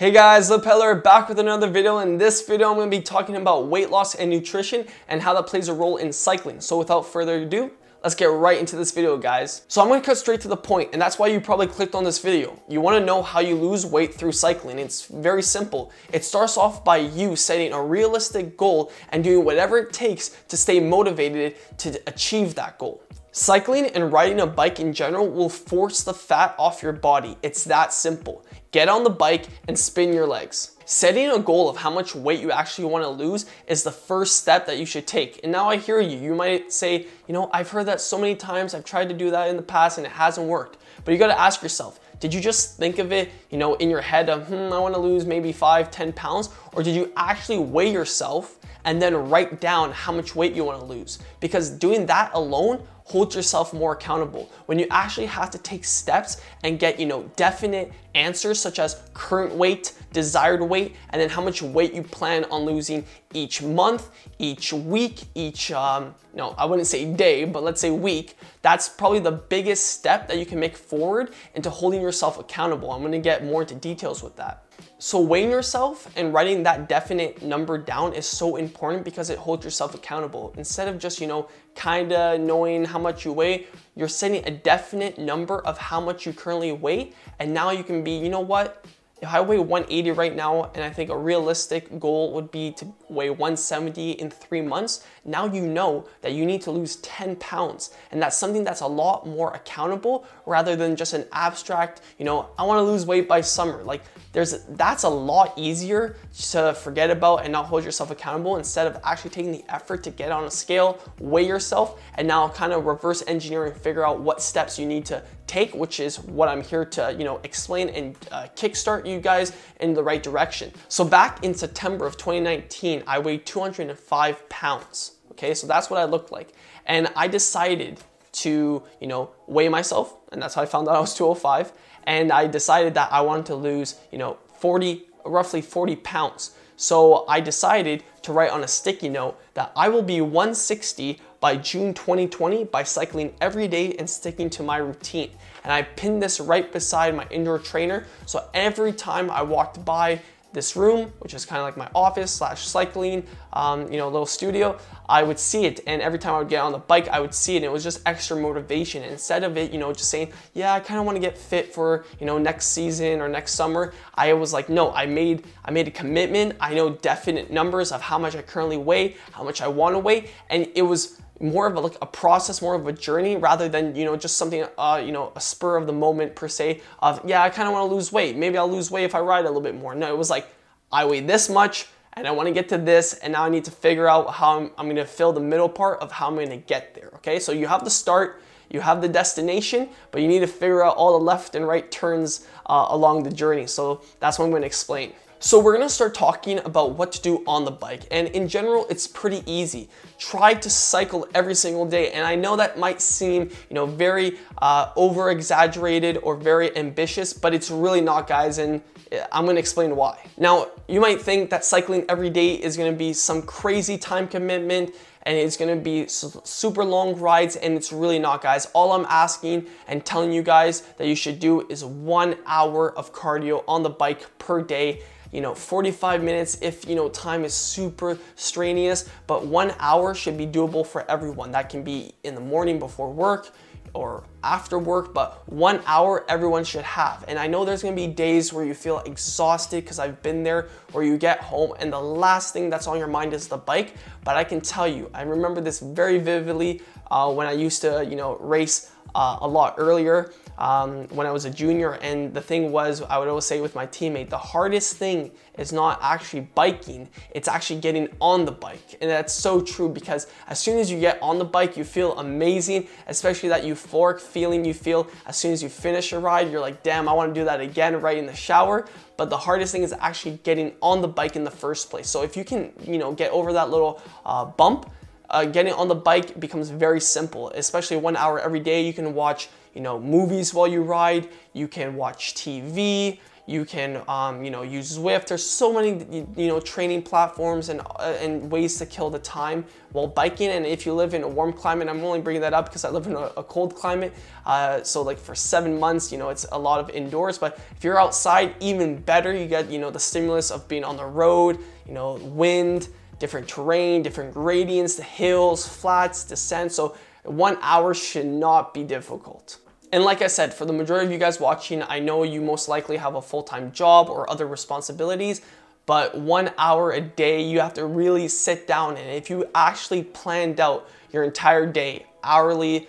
Hey guys, Lapeller back with another video. In this video, I'm gonna be talking about weight loss and nutrition and how that plays a role in cycling. So without further ado, let's get right into this video guys. So I'm gonna cut straight to the point and that's why you probably clicked on this video. You wanna know how you lose weight through cycling. It's very simple. It starts off by you setting a realistic goal and doing whatever it takes to stay motivated to achieve that goal. Cycling and riding a bike in general will force the fat off your body. It's that simple. Get on the bike and spin your legs. Setting a goal of how much weight you actually want to lose is the first step that you should take. And now I hear you. You might say, you know, I've heard that so many times. I've tried to do that in the past and it hasn't worked. But you got to ask yourself, did you just think of it, you know, in your head of, hmm, I want to lose maybe five, 10 pounds? Or did you actually weigh yourself and then write down how much weight you wanna lose. Because doing that alone holds yourself more accountable. When you actually have to take steps and get, you know, definite answers such as current weight, desired weight, and then how much weight you plan on losing each month, each week, each, um, no, I wouldn't say day, but let's say week, that's probably the biggest step that you can make forward into holding yourself accountable. I'm gonna get more into details with that. So weighing yourself and writing that definite number down is so important because it holds yourself accountable. Instead of just, you know, kinda knowing how much you weigh, you're setting a definite number of how much you currently weigh. And now you can be, you know what? I weigh 180 right now, and I think a realistic goal would be to weigh 170 in three months. Now you know that you need to lose 10 pounds, and that's something that's a lot more accountable rather than just an abstract, you know, I wanna lose weight by summer. Like, there's that's a lot easier to forget about and not hold yourself accountable instead of actually taking the effort to get on a scale, weigh yourself, and now kind of reverse engineer and figure out what steps you need to take, which is what I'm here to, you know, explain and uh, kickstart you guys in the right direction. So back in September of 2019, I weighed 205 pounds. Okay, so that's what I looked like. And I decided to, you know, weigh myself, and that's how I found out I was 205. And I decided that I wanted to lose, you know, 40, roughly 40 pounds. So I decided to write on a sticky note that I will be 160 by June 2020 by cycling every day and sticking to my routine and I pinned this right beside my indoor trainer. So every time I walked by this room, which is kind of like my office slash cycling, um, you know, little studio, I would see it. And every time I would get on the bike, I would see it. And it was just extra motivation. instead of it, you know, just saying, yeah, I kind of want to get fit for, you know, next season or next summer. I was like, no, I made, I made a commitment. I know definite numbers of how much I currently weigh, how much I want to weigh. And it was more of a, like a process, more of a journey rather than, you know, just something, uh, you know, a spur of the moment per se of, yeah, I kind of want to lose weight. Maybe I'll lose weight if I ride a little bit more. No, it was like, I weigh this much and I want to get to this and now I need to figure out how I'm, I'm going to fill the middle part of how I'm going to get there. Okay. So you have the start, you have the destination, but you need to figure out all the left and right turns uh, along the journey. So that's what I'm going to explain. So we're gonna start talking about what to do on the bike. And in general, it's pretty easy. Try to cycle every single day. And I know that might seem, you know, very uh, over exaggerated or very ambitious, but it's really not guys. And uh, I'm gonna explain why. Now, you might think that cycling every day is gonna be some crazy time commitment and it's gonna be super long rides and it's really not guys. All I'm asking and telling you guys that you should do is one hour of cardio on the bike per day you know, 45 minutes if, you know, time is super strenuous, but one hour should be doable for everyone. That can be in the morning before work, or after work, but one hour everyone should have. And I know there's gonna be days where you feel exhausted because I've been there, or you get home and the last thing that's on your mind is the bike. But I can tell you, I remember this very vividly uh, when I used to, you know, race uh, a lot earlier um, when I was a junior. And the thing was, I would always say with my teammate, the hardest thing is not actually biking, it's actually getting on the bike. And that's so true because as soon as you get on the bike, you feel amazing, especially that euphoric feeling you feel as soon as you finish your ride. You're like, damn, I wanna do that again right in the shower but the hardest thing is actually getting on the bike in the first place. So if you can, you know, get over that little uh, bump, uh, getting on the bike becomes very simple, especially one hour every day. You can watch you know, movies while you ride. You can watch TV. You can, um, you know, use Zwift. There's so many, you know, training platforms and, uh, and ways to kill the time while biking. And if you live in a warm climate, I'm only bringing that up because I live in a, a cold climate. Uh, so like for seven months, you know, it's a lot of indoors, but if you're outside, even better. You get, you know, the stimulus of being on the road, you know, wind, different terrain, different gradients, the hills, flats, descent. So one hour should not be difficult. And like I said, for the majority of you guys watching, I know you most likely have a full-time job or other responsibilities, but one hour a day, you have to really sit down. And if you actually planned out your entire day, hourly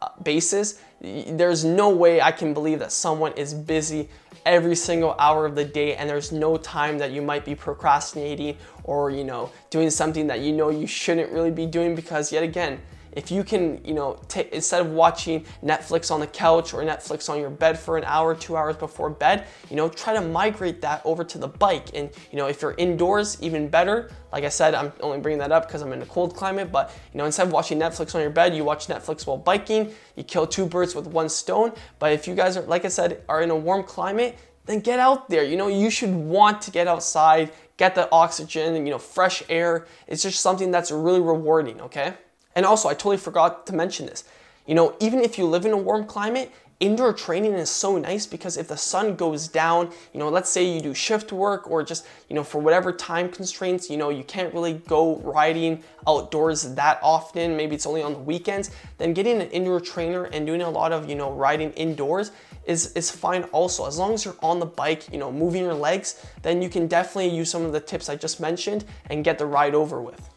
uh, basis, there's no way I can believe that someone is busy every single hour of the day and there's no time that you might be procrastinating or, you know, doing something that you know you shouldn't really be doing because yet again, if you can, you know, instead of watching Netflix on the couch or Netflix on your bed for an hour, two hours before bed, you know, try to migrate that over to the bike. And, you know, if you're indoors, even better. Like I said, I'm only bringing that up because I'm in a cold climate, but, you know, instead of watching Netflix on your bed, you watch Netflix while biking. You kill two birds with one stone. But if you guys are, like I said, are in a warm climate, then get out there. You know, you should want to get outside, get the oxygen, you know, fresh air. It's just something that's really rewarding, okay? And also, I totally forgot to mention this. You know, even if you live in a warm climate, indoor training is so nice because if the sun goes down, you know, let's say you do shift work or just, you know, for whatever time constraints, you know, you can't really go riding outdoors that often, maybe it's only on the weekends, then getting an indoor trainer and doing a lot of, you know, riding indoors is, is fine also. As long as you're on the bike, you know, moving your legs, then you can definitely use some of the tips I just mentioned and get the ride over with.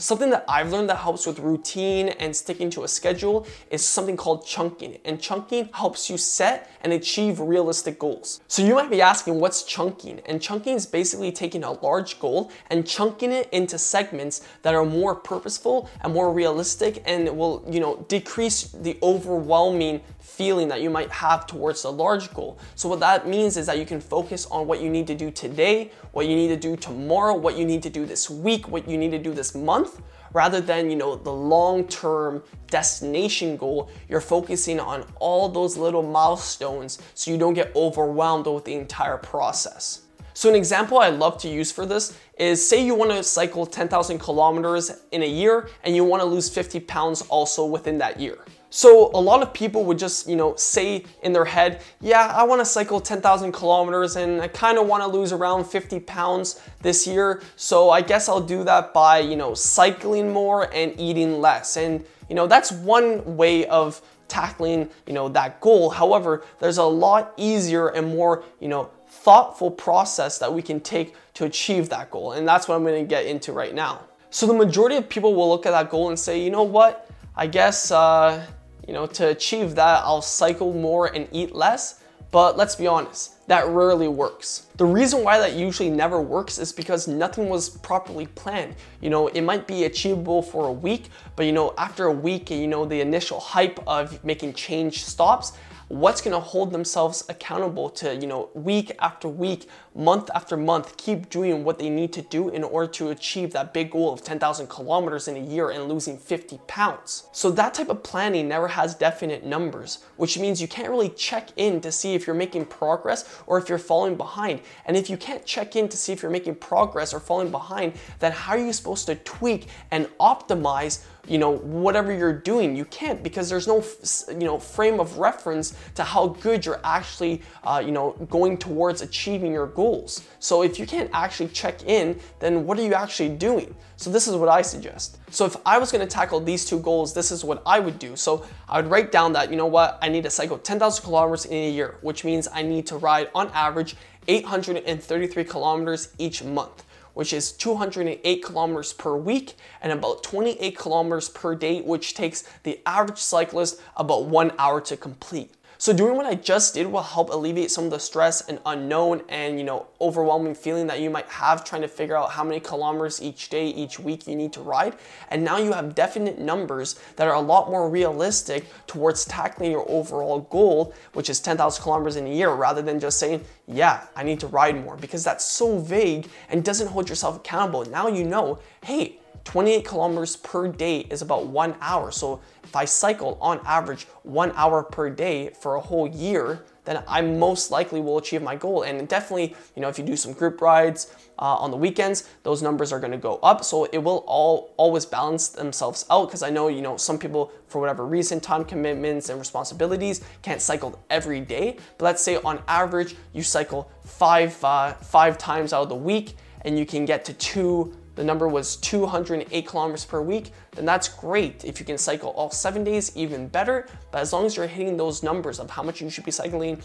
Something that I've learned that helps with routine and sticking to a schedule is something called chunking. And chunking helps you set and achieve realistic goals. So you might be asking, what's chunking? And chunking is basically taking a large goal and chunking it into segments that are more purposeful and more realistic and will, you know, decrease the overwhelming feeling that you might have towards the large goal. So what that means is that you can focus on what you need to do today, what you need to do tomorrow, what you need to do this week, what you need to do this month, rather than, you know, the long-term destination goal. You're focusing on all those little milestones so you don't get overwhelmed with the entire process. So an example I love to use for this is say you wanna cycle 10,000 kilometers in a year and you wanna lose 50 pounds also within that year. So a lot of people would just, you know, say in their head, yeah, I wanna cycle 10,000 kilometers and I kinda wanna lose around 50 pounds this year. So I guess I'll do that by, you know, cycling more and eating less. And, you know, that's one way of tackling, you know, that goal. However, there's a lot easier and more, you know, thoughtful process that we can take to achieve that goal. And that's what I'm gonna get into right now. So the majority of people will look at that goal and say, you know what, I guess, uh, you know, to achieve that, I'll cycle more and eat less, but let's be honest, that rarely works. The reason why that usually never works is because nothing was properly planned. You know, it might be achievable for a week, but you know, after a week you know, the initial hype of making change stops, what's gonna hold themselves accountable to, you know, week after week month after month, keep doing what they need to do in order to achieve that big goal of 10,000 kilometers in a year and losing 50 pounds. So that type of planning never has definite numbers, which means you can't really check in to see if you're making progress or if you're falling behind. And if you can't check in to see if you're making progress or falling behind, then how are you supposed to tweak and optimize you know whatever you're doing you can't because there's no you know frame of reference to how good you're actually uh, you know going towards achieving your goal goals. So if you can't actually check in, then what are you actually doing? So this is what I suggest. So if I was gonna tackle these two goals, this is what I would do. So I would write down that, you know what, I need to cycle 10,000 kilometers in a year, which means I need to ride on average 833 kilometers each month which is 208 kilometers per week and about 28 kilometers per day, which takes the average cyclist about one hour to complete. So doing what I just did will help alleviate some of the stress and unknown and, you know, overwhelming feeling that you might have trying to figure out how many kilometers each day, each week you need to ride. And now you have definite numbers that are a lot more realistic towards tackling your overall goal, which is 10,000 kilometers in a year, rather than just saying, yeah, I need to ride more because that's so vague and doesn't hold yourself accountable. Now you know, hey, 28 kilometers per day is about one hour. So if I cycle on average one hour per day for a whole year, then I most likely will achieve my goal. And definitely, you know, if you do some group rides uh, on the weekends, those numbers are gonna go up. So it will all always balance themselves out because I know, you know, some people for whatever reason, time commitments and responsibilities can't cycle every day. But let's say on average, you cycle five, uh, five times out of the week and you can get to two the number was 208 kilometers per week, then that's great. If you can cycle all seven days, even better. But as long as you're hitting those numbers of how much you should be cycling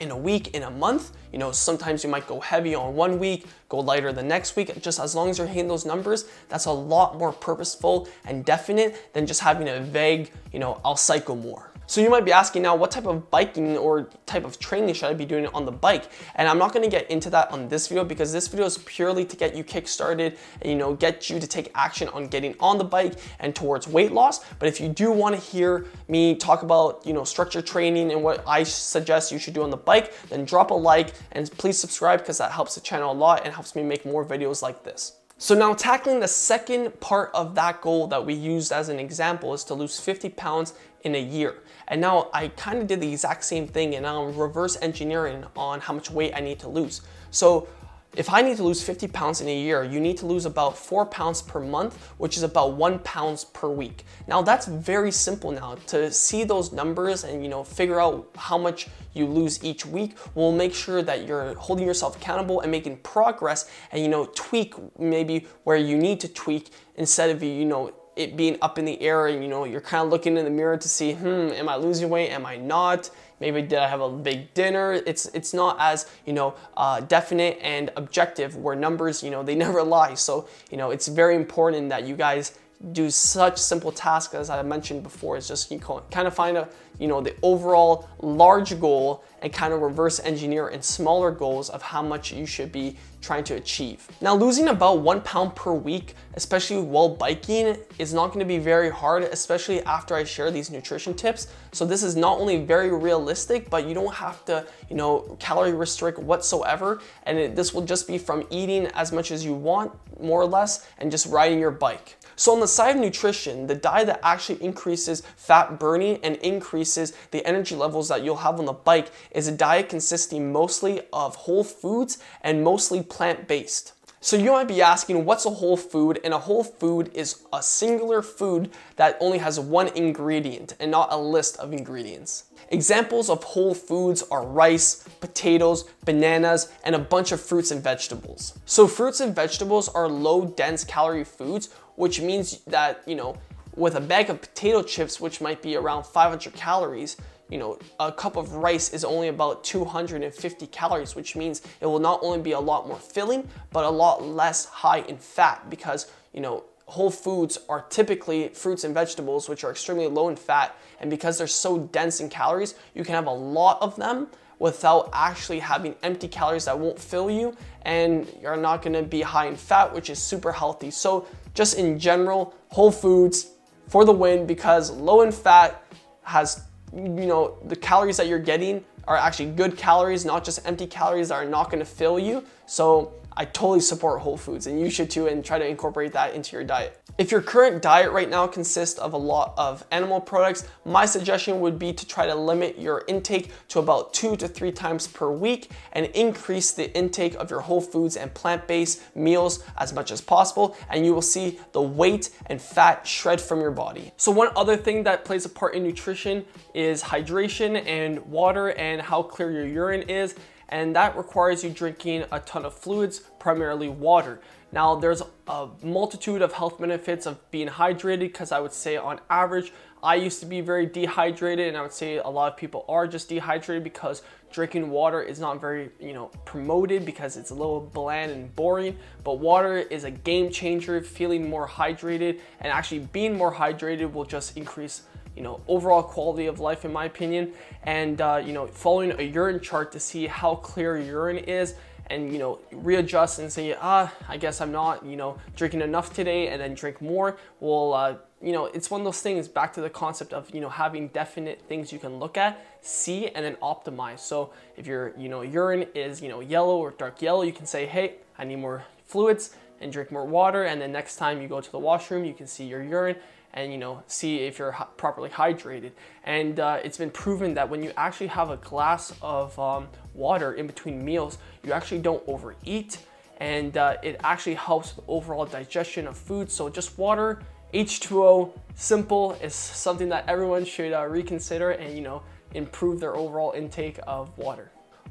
in a week, in a month, you know, sometimes you might go heavy on one week, go lighter the next week. Just as long as you're hitting those numbers, that's a lot more purposeful and definite than just having a vague, you know, I'll cycle more. So you might be asking now, what type of biking or type of training should I be doing on the bike? And I'm not gonna get into that on this video because this video is purely to get you kickstarted and you know get you to take action on getting on the bike and towards weight loss. But if you do want to hear me talk about you know structure training and what I suggest you should do on the bike, then drop a like and please subscribe because that helps the channel a lot and helps me make more videos like this. So now tackling the second part of that goal that we used as an example is to lose 50 pounds in a year. And now I kind of did the exact same thing and I'm reverse engineering on how much weight I need to lose. So if I need to lose 50 pounds in a year, you need to lose about four pounds per month, which is about one pounds per week. Now that's very simple now to see those numbers and you know figure out how much you lose each week will make sure that you're holding yourself accountable and making progress and you know tweak maybe where you need to tweak instead of you know it being up in the air and you know you're kind of looking in the mirror to see hmm am i losing weight am i not maybe did i have a big dinner it's it's not as you know uh, definite and objective where numbers you know they never lie so you know it's very important that you guys do such simple tasks as I mentioned before. It's just you kind of find a you know the overall large goal and kind of reverse engineer in smaller goals of how much you should be trying to achieve. Now losing about one pound per week, especially while biking, is not gonna be very hard, especially after I share these nutrition tips. So this is not only very realistic, but you don't have to, you know, calorie restrict whatsoever. And it, this will just be from eating as much as you want, more or less, and just riding your bike. So on the side of nutrition, the diet that actually increases fat burning and increases the energy levels that you'll have on the bike is a diet consisting mostly of whole foods and mostly plant-based. So you might be asking, what's a whole food? And a whole food is a singular food that only has one ingredient and not a list of ingredients. Examples of whole foods are rice, potatoes, bananas, and a bunch of fruits and vegetables. So fruits and vegetables are low dense calorie foods, which means that, you know, with a bag of potato chips, which might be around 500 calories, you know, a cup of rice is only about 250 calories, which means it will not only be a lot more filling, but a lot less high in fat because, you know, whole foods are typically fruits and vegetables, which are extremely low in fat. And because they're so dense in calories, you can have a lot of them without actually having empty calories that won't fill you and you're not gonna be high in fat, which is super healthy. So, just in general, whole foods for the win because low in fat has you know, the calories that you're getting are actually good calories, not just empty calories that are not gonna fill you. So I totally support whole foods and you should too and try to incorporate that into your diet. If your current diet right now consists of a lot of animal products, my suggestion would be to try to limit your intake to about two to three times per week and increase the intake of your whole foods and plant-based meals as much as possible and you will see the weight and fat shred from your body. So one other thing that plays a part in nutrition is hydration and water and how clear your urine is and that requires you drinking a ton of fluids primarily water. Now there's a multitude of health benefits of being hydrated because I would say on average, I used to be very dehydrated and I would say a lot of people are just dehydrated because drinking water is not very, you know, promoted because it's a little bland and boring, but water is a game changer, feeling more hydrated and actually being more hydrated will just increase you know, overall quality of life in my opinion. And, uh, you know, following a urine chart to see how clear urine is and you know readjust and say ah i guess i'm not you know drinking enough today and then drink more well uh, you know it's one of those things back to the concept of you know having definite things you can look at see and then optimize so if your you know urine is you know yellow or dark yellow you can say hey i need more fluids and drink more water and then next time you go to the washroom you can see your urine and you know see if you're properly hydrated. And uh, it's been proven that when you actually have a glass of um, water in between meals, you actually don't overeat, and uh, it actually helps with overall digestion of food. So just water, H2O, simple is something that everyone should uh, reconsider and you know improve their overall intake of water.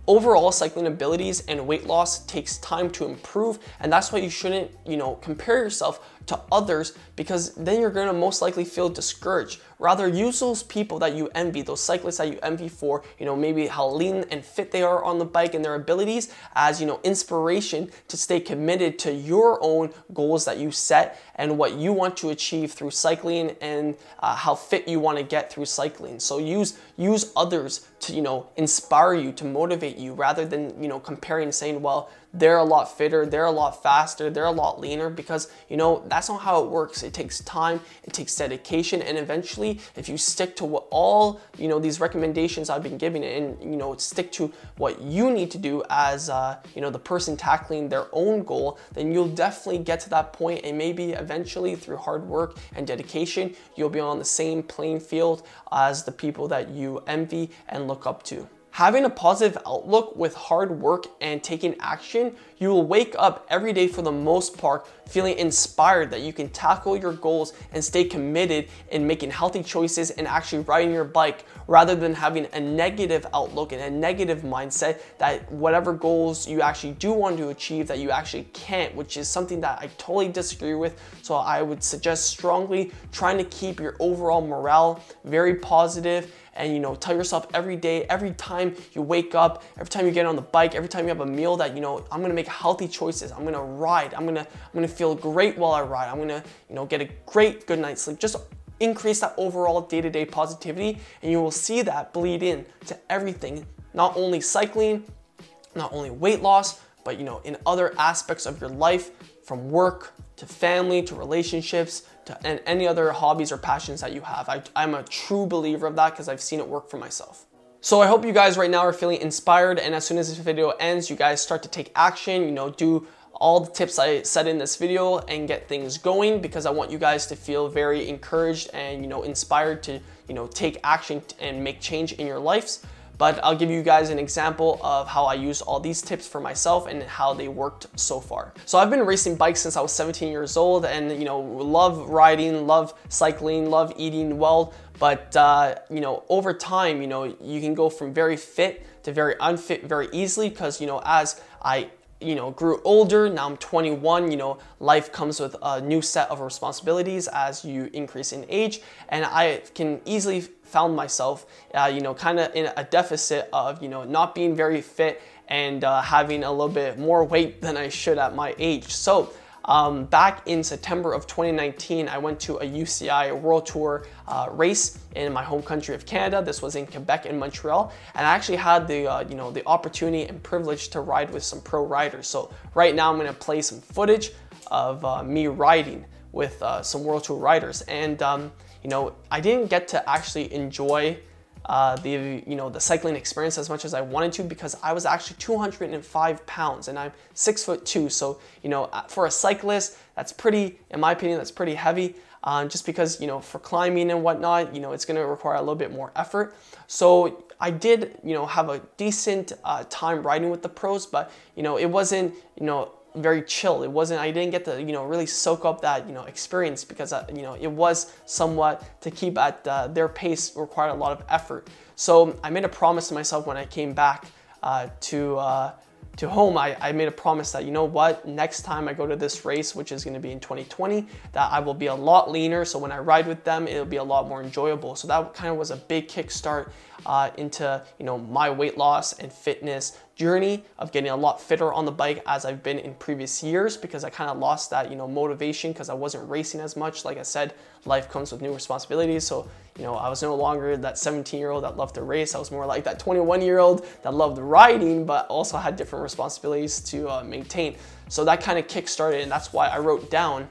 Overall cycling abilities and weight loss takes time to improve and that's why you shouldn't, you know, compare yourself to others because then you're gonna most likely feel discouraged. Rather, use those people that you envy, those cyclists that you envy for, you know, maybe how lean and fit they are on the bike and their abilities as, you know, inspiration to stay committed to your own goals that you set and what you want to achieve through cycling and uh, how fit you wanna get through cycling. So use, use others to, you know, inspire you, to motivate you rather than, you know, comparing saying, well, they're a lot fitter, they're a lot faster, they're a lot leaner because you know, that's not how it works. It takes time, it takes dedication, and eventually if you stick to what all, you know, these recommendations I've been giving and, you know, stick to what you need to do as, uh, you know, the person tackling their own goal, then you'll definitely get to that point and maybe eventually through hard work and dedication, you'll be on the same playing field as the people that you envy and look up to. Having a positive outlook with hard work and taking action, you will wake up every day for the most part feeling inspired that you can tackle your goals and stay committed in making healthy choices and actually riding your bike rather than having a negative outlook and a negative mindset that whatever goals you actually do want to achieve that you actually can't, which is something that I totally disagree with. So I would suggest strongly trying to keep your overall morale very positive and you know, tell yourself every day, every time you wake up, every time you get on the bike, every time you have a meal that, you know, I'm gonna make healthy choices. I'm gonna ride. I'm gonna, I'm gonna feel great while I ride. I'm gonna, you know, get a great good night's sleep. Just increase that overall day-to-day positivity and you will see that bleed in to everything, not only cycling, not only weight loss, but you know, in other aspects of your life, from work to family, to relationships, to, and any other hobbies or passions that you have. I, I'm a true believer of that because I've seen it work for myself. So I hope you guys right now are feeling inspired and as soon as this video ends, you guys start to take action, you know, do all the tips I said in this video and get things going because I want you guys to feel very encouraged and, you know, inspired to, you know, take action and make change in your lives but I'll give you guys an example of how I use all these tips for myself and how they worked so far. So I've been racing bikes since I was 17 years old and you know, love riding, love cycling, love eating well, but uh, you know, over time, you know, you can go from very fit to very unfit very easily because you know, as I you know, grew older, now I'm 21, you know, life comes with a new set of responsibilities as you increase in age. And I can easily found myself, uh, you know, kind of in a deficit of, you know, not being very fit and uh, having a little bit more weight than I should at my age. So um, back in September of 2019, I went to a UCI World Tour uh, race in my home country of Canada. This was in Quebec and Montreal, and I actually had the uh, you know the opportunity and privilege to ride with some pro riders. So right now, I'm going to play some footage of uh, me riding with uh, some World Tour riders, and um, you know I didn't get to actually enjoy uh, the you know the cycling experience as much as I wanted to because I was actually 205 pounds and I'm six foot two. So you know uh, for a cyclist, that's pretty, in my opinion, that's pretty heavy. Um, just because you know for climbing and whatnot, you know it's going to require a little bit more effort. So I did you know have a decent uh, time riding with the pros, but you know it wasn't you know very chill. It wasn't, I didn't get to, you know, really soak up that, you know, experience because, uh, you know, it was somewhat to keep at uh, their pace required a lot of effort. So I made a promise to myself when I came back uh, to, uh, to home, I, I made a promise that, you know what, next time I go to this race, which is gonna be in 2020, that I will be a lot leaner. So when I ride with them, it'll be a lot more enjoyable. So that kind of was a big kickstart uh, into, you know, my weight loss and fitness journey of getting a lot fitter on the bike as I've been in previous years because I kind of lost that, you know, motivation because I wasn't racing as much. Like I said, life comes with new responsibilities. So you know, I was no longer that 17 year old that loved to race. I was more like that 21 year old that loved riding, but also had different responsibilities to uh, maintain. So that kind of kickstarted, and that's why I wrote down,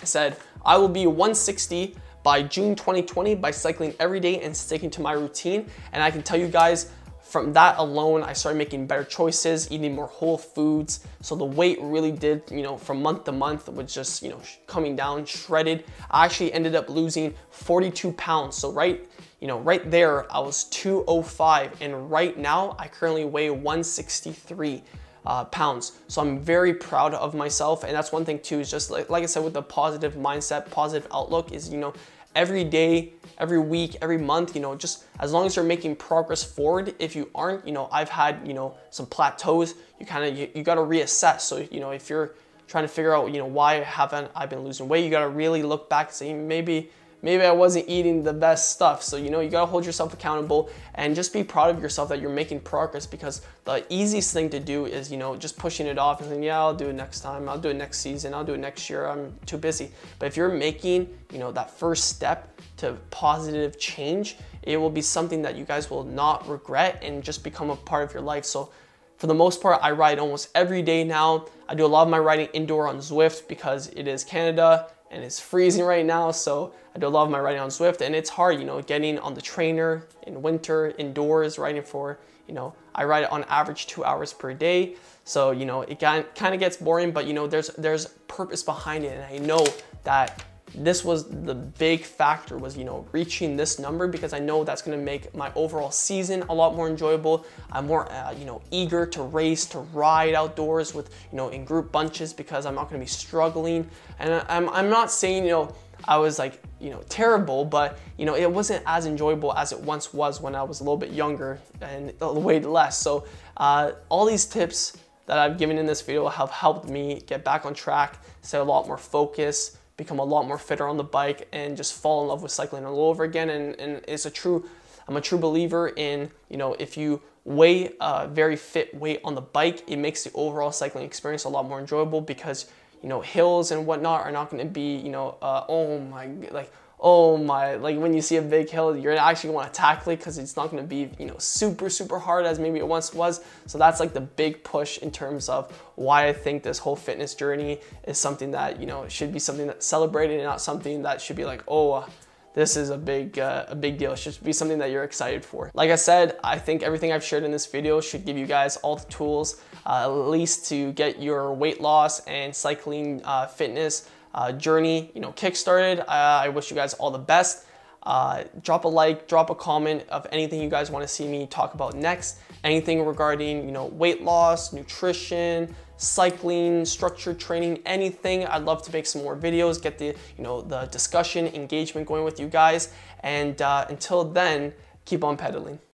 I said, I will be 160 by June 2020 by cycling every day and sticking to my routine. And I can tell you guys, from that alone, I started making better choices, eating more whole foods. So the weight really did, you know, from month to month was just, you know, coming down, shredded. I actually ended up losing 42 pounds. So right, you know, right there, I was 205. And right now, I currently weigh 163. Uh, pounds. So I'm very proud of myself. And that's one thing too, is just like, like I said, with the positive mindset, positive outlook is, you know, every day, every week, every month, you know, just as long as you're making progress forward. If you aren't, you know, I've had, you know, some plateaus, you kind of, you, you got to reassess. So, you know, if you're trying to figure out, you know, why haven't I been losing weight, you got to really look back and say, maybe maybe I wasn't eating the best stuff. So, you know, you gotta hold yourself accountable and just be proud of yourself that you're making progress because the easiest thing to do is, you know, just pushing it off and saying, yeah, I'll do it next time. I'll do it next season. I'll do it next year. I'm too busy. But if you're making, you know, that first step to positive change, it will be something that you guys will not regret and just become a part of your life. So, for the most part, I ride almost every day now. I do a lot of my riding indoor on Zwift because it is Canada and it's freezing right now. So I do a lot of my riding on Swift. and it's hard, you know, getting on the trainer in winter, indoors, riding for, you know, I ride on average two hours per day. So, you know, it kind of gets boring, but you know, there's, there's purpose behind it. And I know that this was the big factor was, you know, reaching this number because I know that's gonna make my overall season a lot more enjoyable. I'm more, uh, you know, eager to race, to ride outdoors with, you know, in group bunches because I'm not gonna be struggling. And I'm, I'm not saying, you know, I was like, you know, terrible, but you know, it wasn't as enjoyable as it once was when I was a little bit younger and weighed less. So uh, all these tips that I've given in this video have helped me get back on track, stay a lot more focused, become a lot more fitter on the bike and just fall in love with cycling all over again. And, and it's a true, I'm a true believer in, you know, if you weigh a very fit weight on the bike, it makes the overall cycling experience a lot more enjoyable because, you know, hills and whatnot are not going to be, you know, uh, oh my, like, oh my, like when you see a big hill, you're actually gonna tackle it because it's not gonna be, you know, super, super hard as maybe it once was. So that's like the big push in terms of why I think this whole fitness journey is something that, you know, should be something that's celebrated and not something that should be like, oh, uh, this is a big uh, a big deal. It should be something that you're excited for. Like I said, I think everything I've shared in this video should give you guys all the tools, uh, at least to get your weight loss and cycling uh, fitness uh, journey, you know, kickstarted. Uh, I wish you guys all the best. Uh, drop a like, drop a comment of anything you guys want to see me talk about next. Anything regarding, you know, weight loss, nutrition, cycling, structured training, anything. I'd love to make some more videos, get the, you know, the discussion, engagement going with you guys. And uh, until then, keep on pedaling.